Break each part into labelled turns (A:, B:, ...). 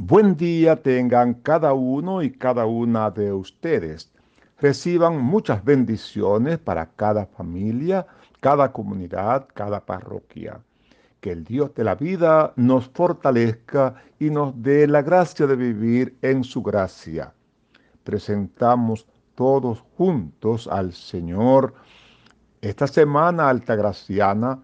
A: Buen día tengan cada uno y cada una de ustedes. Reciban muchas bendiciones para cada familia, cada comunidad, cada parroquia. Que el Dios de la vida nos fortalezca y nos dé la gracia de vivir en su gracia. Presentamos todos juntos al Señor esta semana altagraciana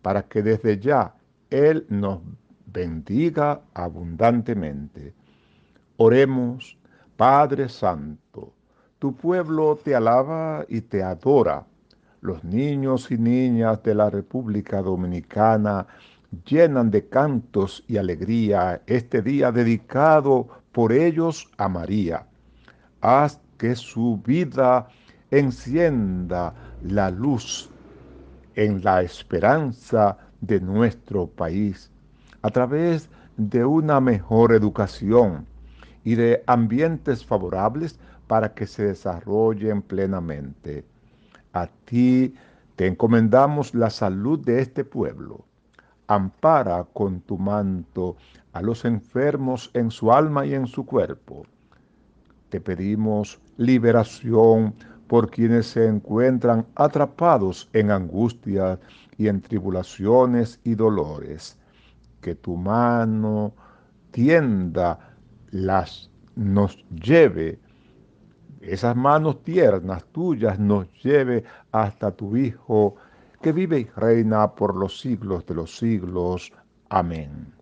A: para que desde ya Él nos bendiga abundantemente. Oremos, Padre Santo, tu pueblo te alaba y te adora. Los niños y niñas de la República Dominicana llenan de cantos y alegría este día dedicado por ellos a María. Haz que su vida encienda la luz en la esperanza de nuestro país a través de una mejor educación y de ambientes favorables para que se desarrollen plenamente. A ti te encomendamos la salud de este pueblo. Ampara con tu manto a los enfermos en su alma y en su cuerpo. Te pedimos liberación por quienes se encuentran atrapados en angustias y en tribulaciones y dolores que tu mano tienda las nos lleve, esas manos tiernas tuyas nos lleve hasta tu Hijo, que vive y reina por los siglos de los siglos. Amén.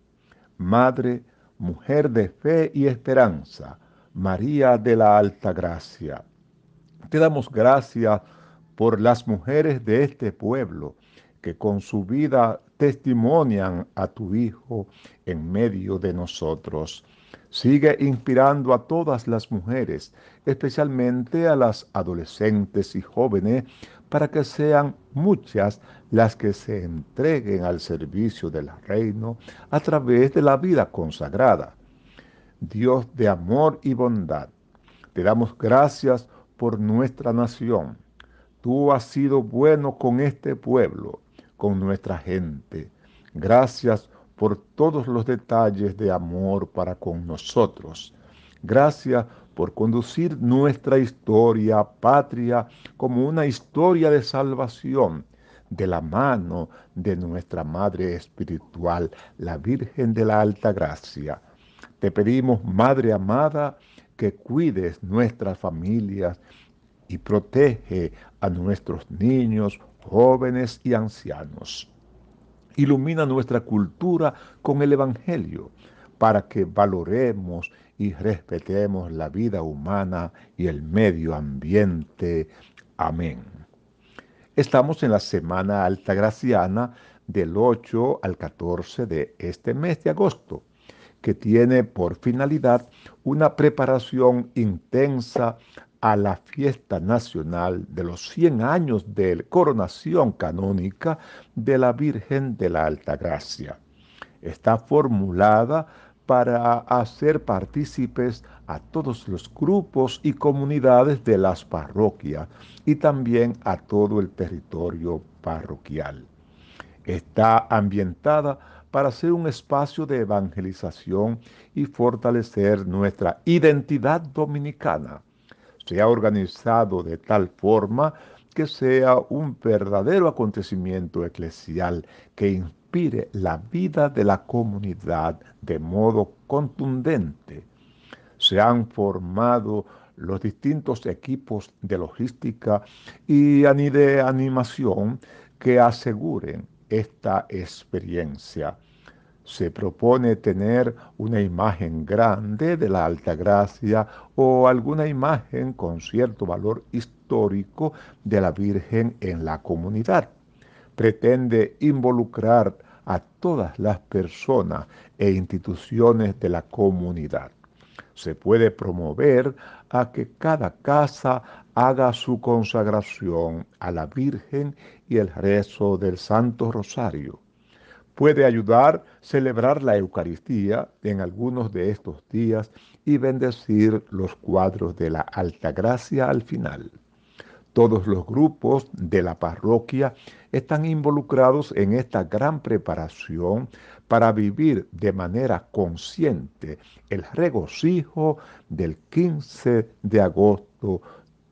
A: Madre, mujer de fe y esperanza, María de la Alta Gracia, te damos gracias por las mujeres de este pueblo, que con su vida testimonian a tu Hijo en medio de nosotros. Sigue inspirando a todas las mujeres, especialmente a las adolescentes y jóvenes, para que sean muchas las que se entreguen al servicio del reino a través de la vida consagrada. Dios de amor y bondad, te damos gracias por nuestra nación. Tú has sido bueno con este pueblo con nuestra gente. Gracias por todos los detalles de amor para con nosotros. Gracias por conducir nuestra historia patria como una historia de salvación de la mano de nuestra Madre Espiritual, la Virgen de la Alta Gracia. Te pedimos, Madre amada, que cuides nuestras familias y protege a nuestros niños, jóvenes y ancianos. Ilumina nuestra cultura con el Evangelio para que valoremos y respetemos la vida humana y el medio ambiente. Amén. Estamos en la semana altagraciana del 8 al 14 de este mes de agosto, que tiene por finalidad una preparación intensa a la fiesta nacional de los 100 años de coronación canónica de la Virgen de la Altagracia. Está formulada para hacer partícipes a todos los grupos y comunidades de las parroquias y también a todo el territorio parroquial. Está ambientada para ser un espacio de evangelización y fortalecer nuestra identidad dominicana se ha organizado de tal forma que sea un verdadero acontecimiento eclesial que inspire la vida de la comunidad de modo contundente. Se han formado los distintos equipos de logística y de animación que aseguren esta experiencia se propone tener una imagen grande de la Alta Gracia o alguna imagen con cierto valor histórico de la Virgen en la comunidad. Pretende involucrar a todas las personas e instituciones de la comunidad. Se puede promover a que cada casa haga su consagración a la Virgen y el rezo del Santo Rosario Puede ayudar celebrar la Eucaristía en algunos de estos días y bendecir los cuadros de la Alta Gracia al final. Todos los grupos de la parroquia están involucrados en esta gran preparación para vivir de manera consciente el regocijo del 15 de agosto,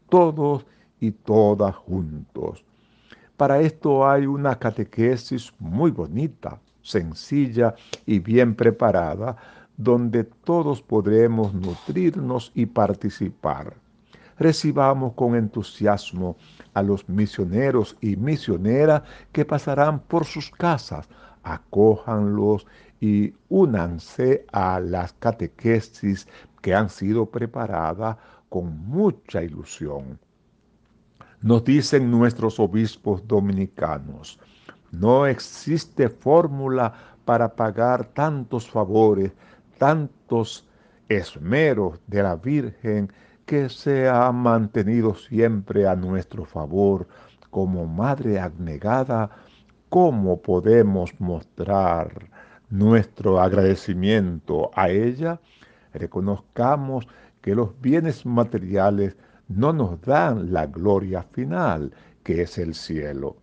A: todos y todas juntos. Para esto hay una catequesis muy bonita, sencilla y bien preparada, donde todos podremos nutrirnos y participar. Recibamos con entusiasmo a los misioneros y misioneras que pasarán por sus casas. Acójanlos y únanse a las catequesis que han sido preparadas con mucha ilusión. Nos dicen nuestros obispos dominicanos, no existe fórmula para pagar tantos favores, tantos esmeros de la Virgen que se ha mantenido siempre a nuestro favor como madre abnegada. ¿Cómo podemos mostrar nuestro agradecimiento a ella? Reconozcamos que los bienes materiales no nos dan la gloria final, que es el cielo.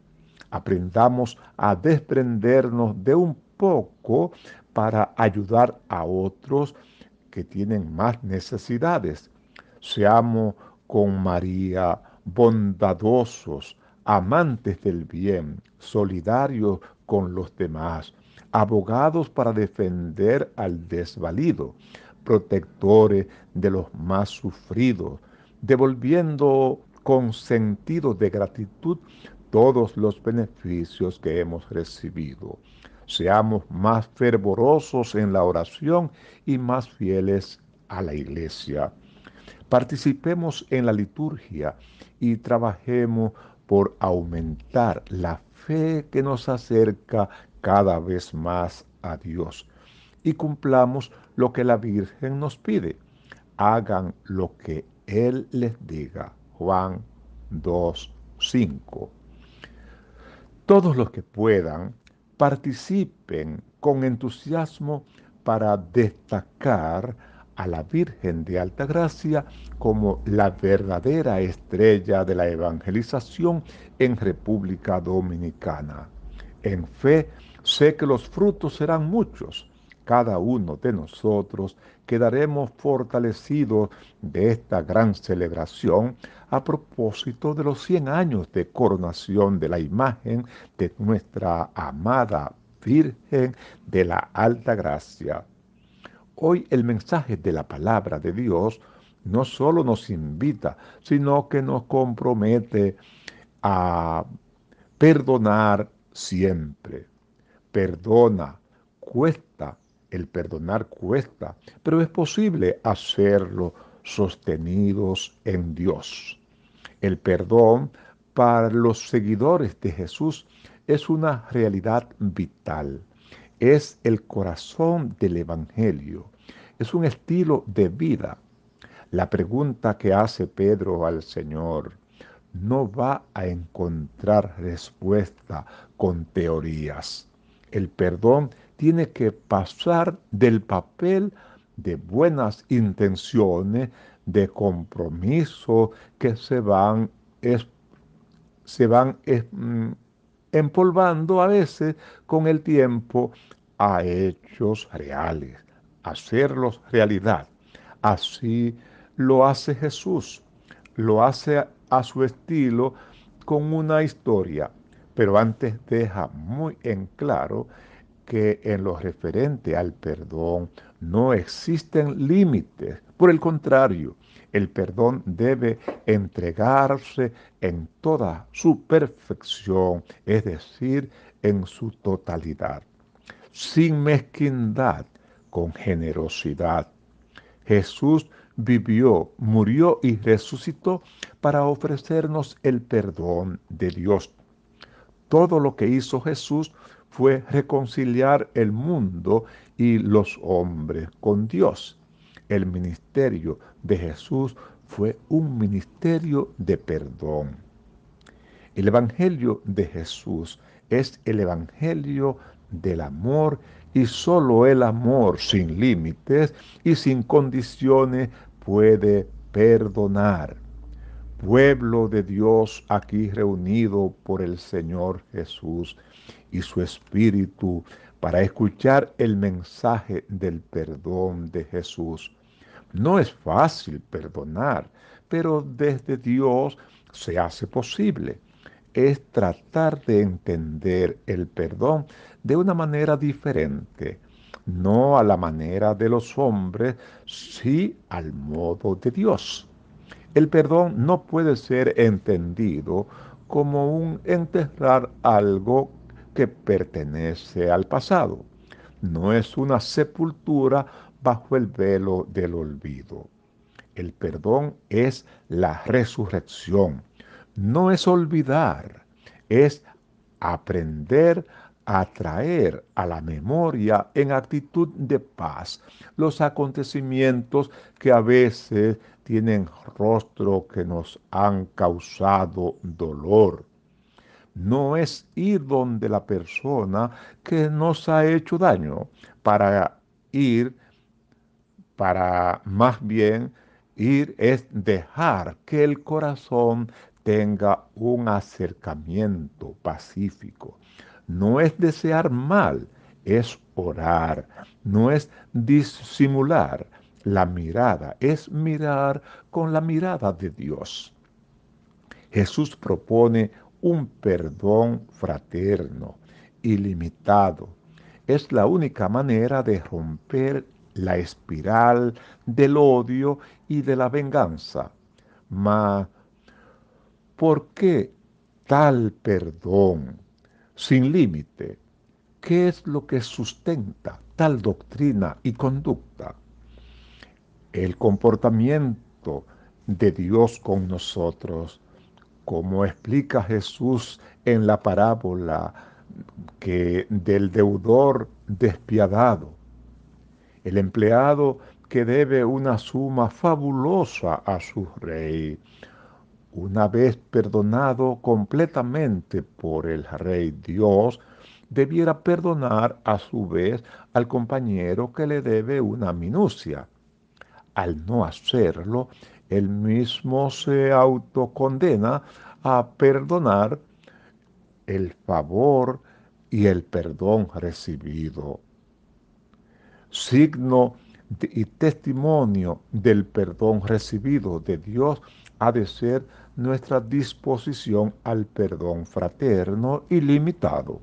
A: Aprendamos a desprendernos de un poco para ayudar a otros que tienen más necesidades. Seamos con María bondadosos, amantes del bien, solidarios con los demás, abogados para defender al desvalido, protectores de los más sufridos, devolviendo con sentido de gratitud todos los beneficios que hemos recibido. Seamos más fervorosos en la oración y más fieles a la iglesia. Participemos en la liturgia y trabajemos por aumentar la fe que nos acerca cada vez más a Dios. Y cumplamos lo que la Virgen nos pide. Hagan lo que él les diga. Juan 2, 5. Todos los que puedan participen con entusiasmo para destacar a la Virgen de Alta Gracia como la verdadera estrella de la evangelización en República Dominicana. En fe, sé que los frutos serán muchos cada uno de nosotros quedaremos fortalecidos de esta gran celebración a propósito de los 100 años de coronación de la imagen de nuestra amada Virgen de la Alta Gracia. Hoy el mensaje de la palabra de Dios no solo nos invita, sino que nos compromete a perdonar siempre. Perdona, cuesta el perdonar cuesta, pero es posible hacerlo sostenidos en Dios. El perdón para los seguidores de Jesús es una realidad vital. Es el corazón del Evangelio. Es un estilo de vida. La pregunta que hace Pedro al Señor no va a encontrar respuesta con teorías. El perdón tiene que pasar del papel de buenas intenciones, de compromiso que se van, se van mm, empolvando a veces con el tiempo a hechos reales, hacerlos realidad. Así lo hace Jesús, lo hace a su estilo con una historia, pero antes deja muy en claro que en lo referente al perdón no existen límites. Por el contrario, el perdón debe entregarse en toda su perfección, es decir, en su totalidad, sin mezquindad, con generosidad. Jesús vivió, murió y resucitó para ofrecernos el perdón de Dios. Todo lo que hizo Jesús fue reconciliar el mundo y los hombres con Dios. El ministerio de Jesús fue un ministerio de perdón. El Evangelio de Jesús es el Evangelio del amor y solo el amor sin límites y sin condiciones puede perdonar. Pueblo de Dios aquí reunido por el Señor Jesús, y su espíritu para escuchar el mensaje del perdón de Jesús. No es fácil perdonar, pero desde Dios se hace posible. Es tratar de entender el perdón de una manera diferente, no a la manera de los hombres, sí al modo de Dios. El perdón no puede ser entendido como un enterrar algo que pertenece al pasado. No es una sepultura bajo el velo del olvido. El perdón es la resurrección. No es olvidar, es aprender a traer a la memoria en actitud de paz los acontecimientos que a veces tienen rostro que nos han causado dolor no es ir donde la persona que nos ha hecho daño para ir, para más bien ir es dejar que el corazón tenga un acercamiento pacífico. No es desear mal, es orar, no es disimular la mirada, es mirar con la mirada de Dios. Jesús propone un perdón fraterno, ilimitado. Es la única manera de romper la espiral del odio y de la venganza. Ma, ¿por qué tal perdón sin límite? ¿Qué es lo que sustenta tal doctrina y conducta? El comportamiento de Dios con nosotros como explica Jesús en la parábola que del deudor despiadado, el empleado que debe una suma fabulosa a su rey. Una vez perdonado completamente por el rey Dios, debiera perdonar a su vez al compañero que le debe una minucia. Al no hacerlo, él mismo se autocondena a perdonar el favor y el perdón recibido. Signo y testimonio del perdón recibido de Dios ha de ser nuestra disposición al perdón fraterno y limitado.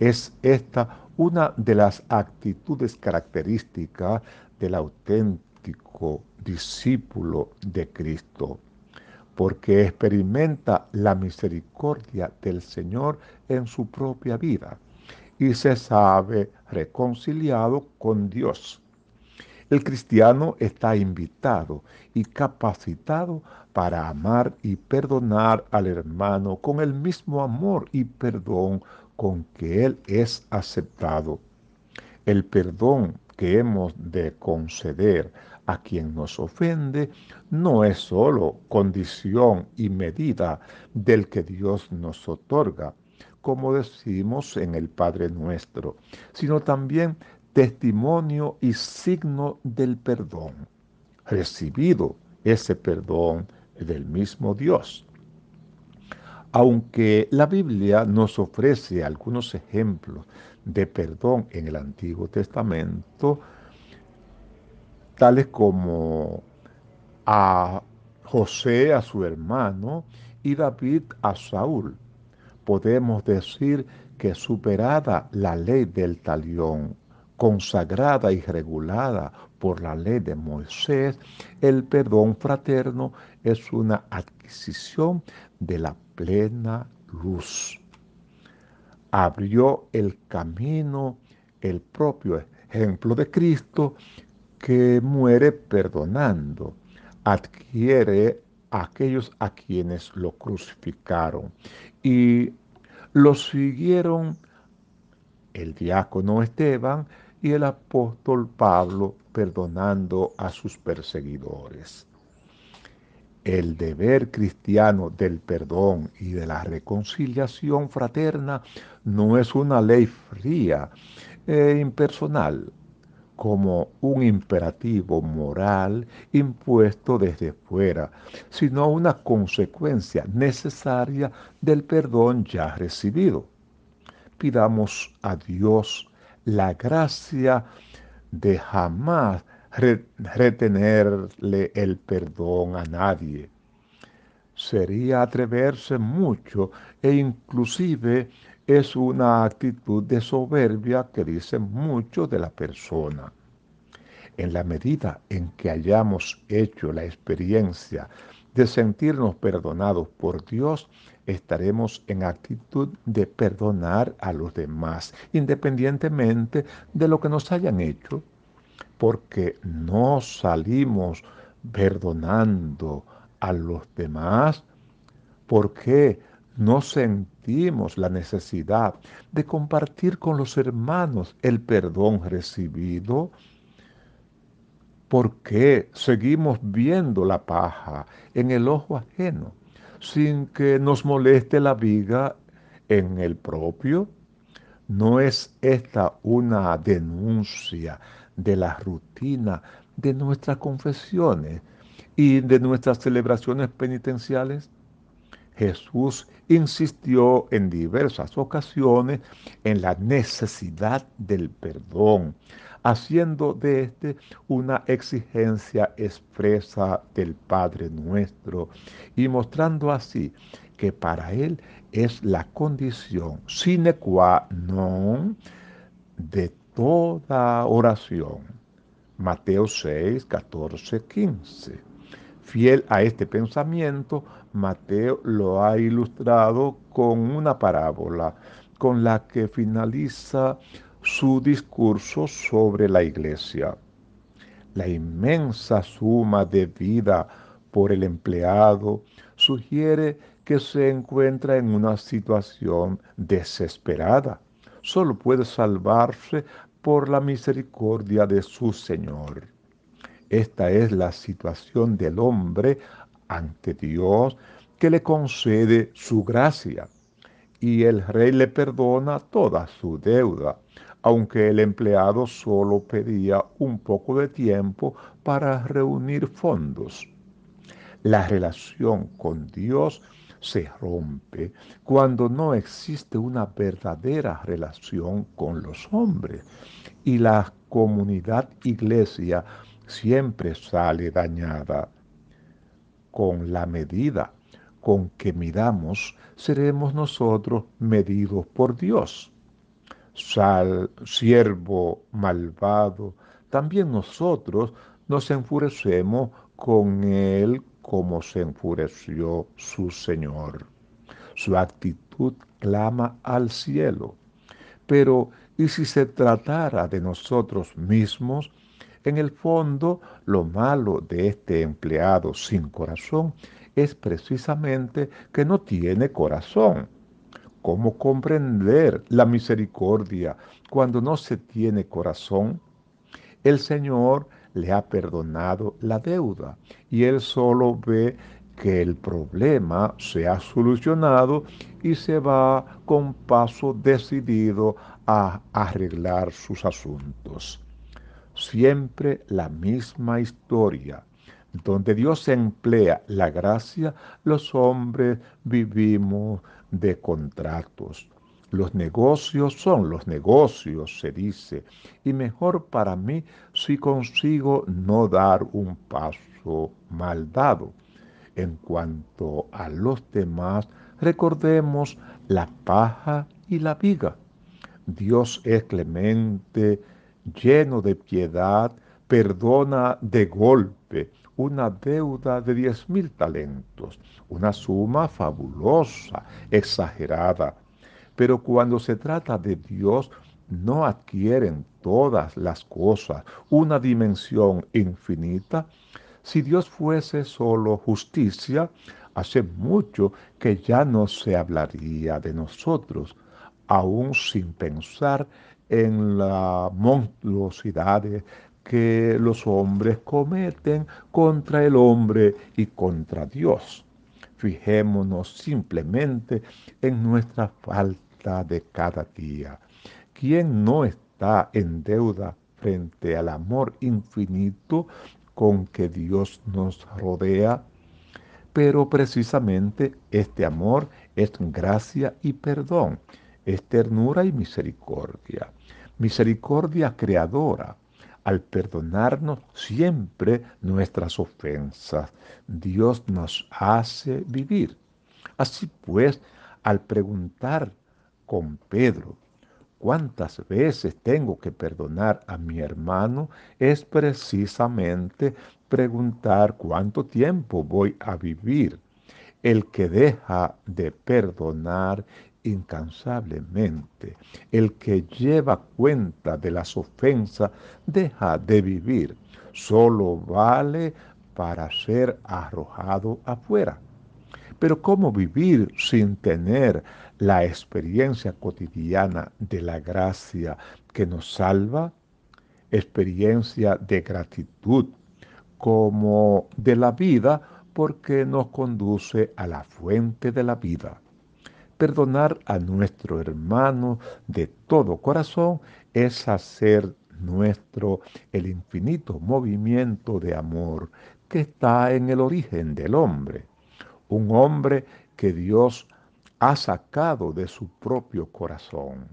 A: Es esta una de las actitudes características del auténtico discípulo de Cristo, porque experimenta la misericordia del Señor en su propia vida y se sabe reconciliado con Dios. El cristiano está invitado y capacitado para amar y perdonar al hermano con el mismo amor y perdón con que él es aceptado. El perdón que hemos de conceder a quien nos ofende no es sólo condición y medida del que Dios nos otorga, como decimos en el Padre nuestro, sino también testimonio y signo del perdón, recibido ese perdón del mismo Dios. Aunque la Biblia nos ofrece algunos ejemplos de perdón en el Antiguo Testamento, tales como a José, a su hermano, y David a Saúl. Podemos decir que superada la ley del talión, consagrada y regulada por la ley de Moisés, el perdón fraterno es una adquisición de la plena luz. Abrió el camino el propio ejemplo de Cristo que muere perdonando, adquiere a aquellos a quienes lo crucificaron y lo siguieron el diácono Esteban y el apóstol Pablo perdonando a sus perseguidores. El deber cristiano del perdón y de la reconciliación fraterna no es una ley fría e impersonal, como un imperativo moral impuesto desde fuera, sino una consecuencia necesaria del perdón ya recibido. Pidamos a Dios la gracia de jamás retenerle el perdón a nadie. Sería atreverse mucho e inclusive es una actitud de soberbia que dice mucho de la persona. En la medida en que hayamos hecho la experiencia de sentirnos perdonados por Dios, estaremos en actitud de perdonar a los demás, independientemente de lo que nos hayan hecho, porque no salimos perdonando a los demás. ¿Por no sentimos la necesidad de compartir con los hermanos el perdón recibido? ¿Por qué seguimos viendo la paja en el ojo ajeno sin que nos moleste la viga en el propio? ¿No es esta una denuncia de la rutina de nuestras confesiones y de nuestras celebraciones penitenciales? Jesús insistió en diversas ocasiones en la necesidad del perdón, haciendo de este una exigencia expresa del Padre nuestro y mostrando así que para Él es la condición sine qua non de toda oración. Mateo 6, 14, 15. Fiel a este pensamiento, Mateo lo ha ilustrado con una parábola con la que finaliza su discurso sobre la iglesia. La inmensa suma de vida por el empleado sugiere que se encuentra en una situación desesperada. Solo puede salvarse por la misericordia de su Señor. Esta es la situación del hombre ante Dios, que le concede su gracia. Y el rey le perdona toda su deuda, aunque el empleado solo pedía un poco de tiempo para reunir fondos. La relación con Dios se rompe cuando no existe una verdadera relación con los hombres y la comunidad iglesia siempre sale dañada con la medida con que miramos, seremos nosotros medidos por Dios. Sal, siervo malvado, también nosotros nos enfurecemos con él como se enfureció su Señor. Su actitud clama al cielo. Pero, ¿y si se tratara de nosotros mismos? En el fondo, lo malo de este empleado sin corazón es precisamente que no tiene corazón. ¿Cómo comprender la misericordia cuando no se tiene corazón? El Señor le ha perdonado la deuda y él solo ve que el problema se ha solucionado y se va con paso decidido a arreglar sus asuntos siempre la misma historia. Donde Dios emplea la gracia, los hombres vivimos de contratos. Los negocios son los negocios, se dice, y mejor para mí si consigo no dar un paso mal dado. En cuanto a los demás, recordemos la paja y la viga. Dios es clemente lleno de piedad, perdona de golpe una deuda de diez mil talentos, una suma fabulosa, exagerada. Pero cuando se trata de Dios, no adquieren todas las cosas una dimensión infinita. Si Dios fuese solo justicia, hace mucho que ya no se hablaría de nosotros, aún sin pensar en las monstruosidades que los hombres cometen contra el hombre y contra Dios. Fijémonos simplemente en nuestra falta de cada día. ¿Quién no está en deuda frente al amor infinito con que Dios nos rodea? Pero precisamente este amor es gracia y perdón es ternura y misericordia. Misericordia creadora al perdonarnos siempre nuestras ofensas. Dios nos hace vivir. Así pues, al preguntar con Pedro, ¿cuántas veces tengo que perdonar a mi hermano? Es precisamente preguntar cuánto tiempo voy a vivir. El que deja de perdonar incansablemente. El que lleva cuenta de las ofensas deja de vivir. Solo vale para ser arrojado afuera. Pero ¿cómo vivir sin tener la experiencia cotidiana de la gracia que nos salva? Experiencia de gratitud como de la vida porque nos conduce a la fuente de la vida perdonar a nuestro hermano de todo corazón es hacer nuestro el infinito movimiento de amor que está en el origen del hombre, un hombre que Dios ha sacado de su propio corazón.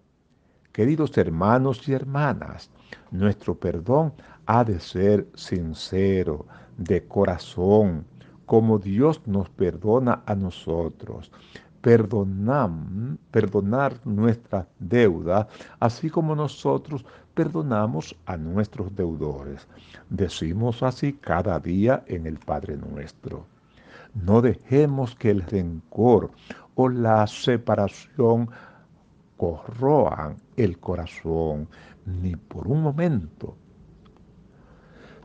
A: Queridos hermanos y hermanas, nuestro perdón ha de ser sincero, de corazón, como Dios nos perdona a nosotros perdonar nuestra deuda, así como nosotros perdonamos a nuestros deudores. Decimos así cada día en el Padre nuestro. No dejemos que el rencor o la separación corroan el corazón, ni por un momento,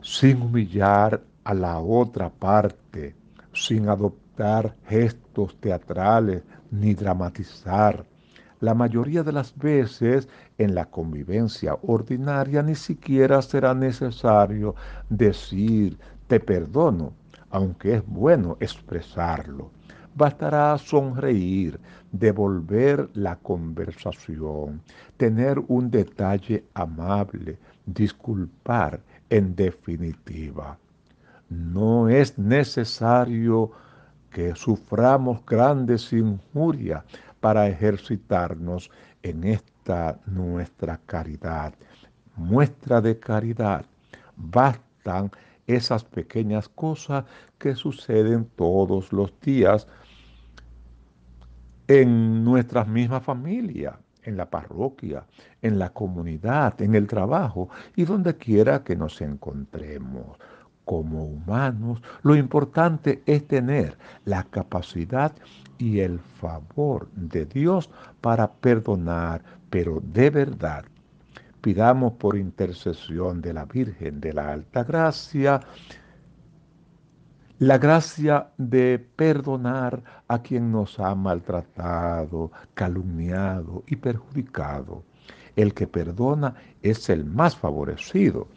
A: sin humillar a la otra parte, sin adoptar gestos teatrales ni dramatizar. La mayoría de las veces en la convivencia ordinaria ni siquiera será necesario decir te perdono, aunque es bueno expresarlo. Bastará sonreír, devolver la conversación, tener un detalle amable, disculpar en definitiva. No es necesario que suframos grandes injurias para ejercitarnos en esta nuestra caridad. Muestra de caridad. Bastan esas pequeñas cosas que suceden todos los días en nuestra misma familia, en la parroquia, en la comunidad, en el trabajo y donde quiera que nos encontremos como humanos, lo importante es tener la capacidad y el favor de Dios para perdonar, pero de verdad. Pidamos por intercesión de la Virgen de la Alta Gracia la gracia de perdonar a quien nos ha maltratado, calumniado y perjudicado. El que perdona es el más favorecido,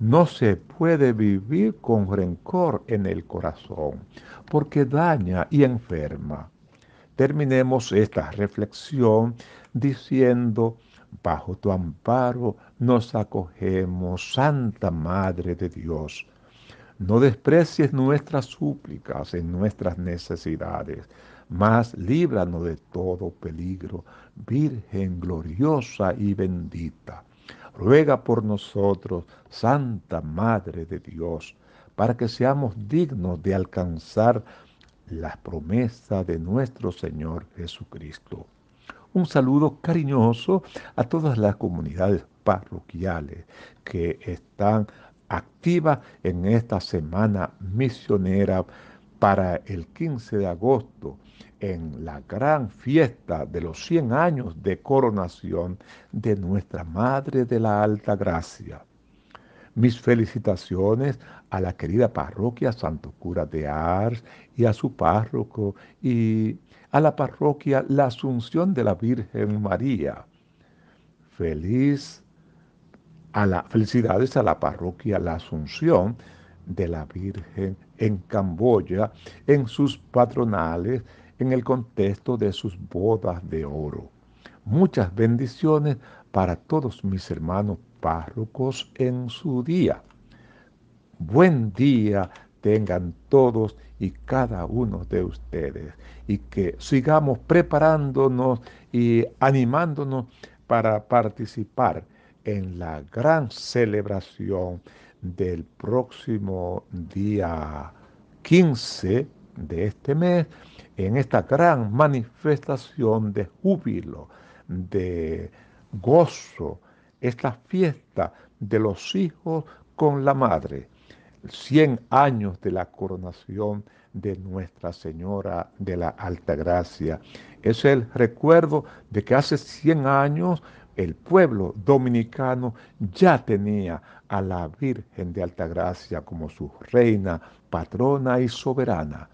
A: no se puede vivir con rencor en el corazón, porque daña y enferma. Terminemos esta reflexión diciendo, bajo tu amparo nos acogemos, Santa Madre de Dios. No desprecies nuestras súplicas en nuestras necesidades, mas líbranos de todo peligro, Virgen gloriosa y bendita ruega por nosotros, Santa Madre de Dios, para que seamos dignos de alcanzar la promesa de nuestro Señor Jesucristo. Un saludo cariñoso a todas las comunidades parroquiales que están activas en esta semana misionera para el 15 de agosto en la gran fiesta de los 100 años de coronación de nuestra Madre de la Alta Gracia. Mis felicitaciones a la querida parroquia Santo Cura de Ars y a su párroco y a la parroquia La Asunción de la Virgen María. Feliz a felicidades a la parroquia La Asunción de la Virgen en Camboya en sus patronales en el contexto de sus bodas de oro. Muchas bendiciones para todos mis hermanos párrocos en su día. Buen día tengan todos y cada uno de ustedes y que sigamos preparándonos y animándonos para participar en la gran celebración del próximo día 15 de este mes en esta gran manifestación de júbilo, de gozo, esta fiesta de los hijos con la madre, 100 años de la coronación de Nuestra Señora de la Gracia, Es el recuerdo de que hace 100 años el pueblo dominicano ya tenía a la Virgen de Altagracia como su reina, patrona y soberana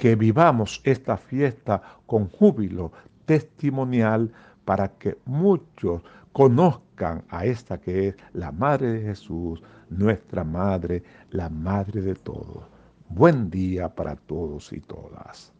A: que vivamos esta fiesta con júbilo testimonial para que muchos conozcan a esta que es la Madre de Jesús, nuestra Madre, la Madre de todos. Buen día para todos y todas.